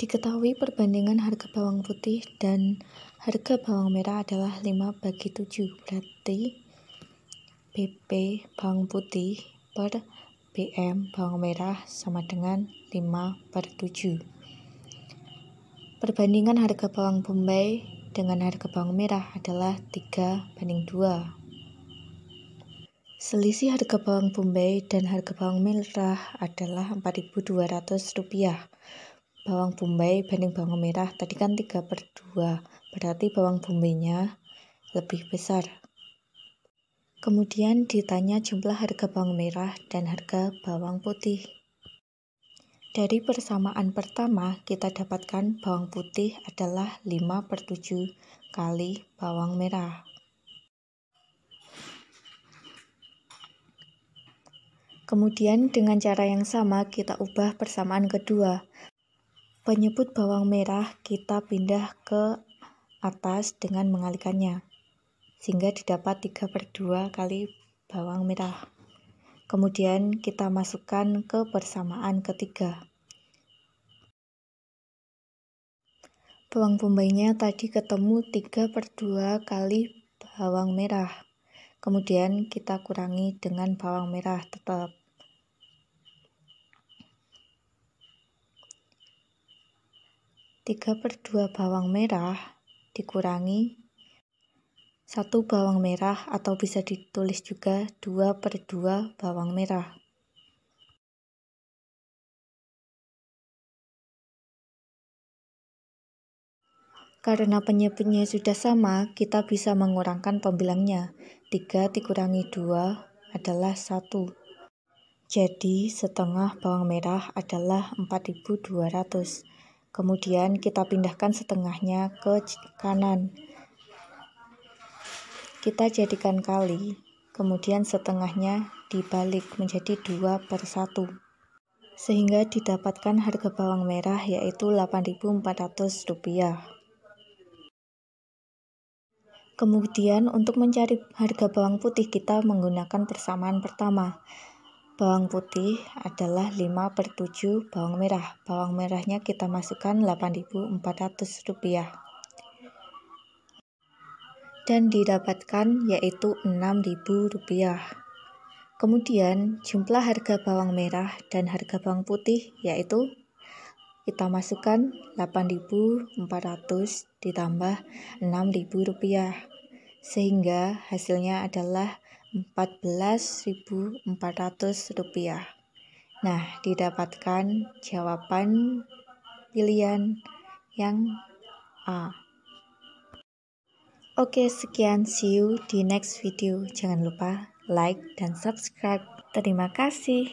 Diketahui perbandingan harga bawang putih dan harga bawang merah adalah 5 bagi 7, berarti BP bawang putih per BM bawang merah sama dengan 5 per 7. Perbandingan harga bawang bombay dengan harga bawang merah adalah 3 banding 2. Selisih harga bawang bombay dan harga bawang merah adalah Rp4.200 bawang bombay banding bawang merah tadi kan 3 per 2 berarti bawang bombaynya lebih besar kemudian ditanya jumlah harga bawang merah dan harga bawang putih dari persamaan pertama kita dapatkan bawang putih adalah 5 per 7 kali bawang merah Kemudian dengan cara yang sama kita ubah persamaan kedua, Penyebut bawang merah kita pindah ke atas dengan mengalikannya, sehingga didapat 3 per 2 kali bawang merah. Kemudian kita masukkan ke persamaan ketiga. Bawang bombaynya tadi ketemu 3 per 2 kali bawang merah. Kemudian kita kurangi dengan bawang merah tetap. 3 per 2 bawang merah dikurangi 1 bawang merah atau bisa ditulis juga 2 per 2 bawang merah. Karena penyebutnya sudah sama, kita bisa mengurangkan pembilangnya. 3 dikurangi 2 adalah 1. Jadi, setengah bawang merah adalah 4200. Kemudian kita pindahkan setengahnya ke kanan. Kita jadikan kali, kemudian setengahnya dibalik menjadi 2 per 1. Sehingga didapatkan harga bawang merah yaitu Rp8.400. Kemudian untuk mencari harga bawang putih kita menggunakan persamaan pertama. Bawang putih adalah 5 per 7 bawang merah. Bawang merahnya kita masukkan 8.400 rupiah. Dan didapatkan yaitu 6.000 rupiah. Kemudian jumlah harga bawang merah dan harga bawang putih yaitu kita masukkan 8.400 ditambah 6.000 rupiah. Sehingga hasilnya adalah 14.400 rupiah. Nah, didapatkan jawaban pilihan yang A. Oke, sekian. See you di next video. Jangan lupa like dan subscribe. Terima kasih.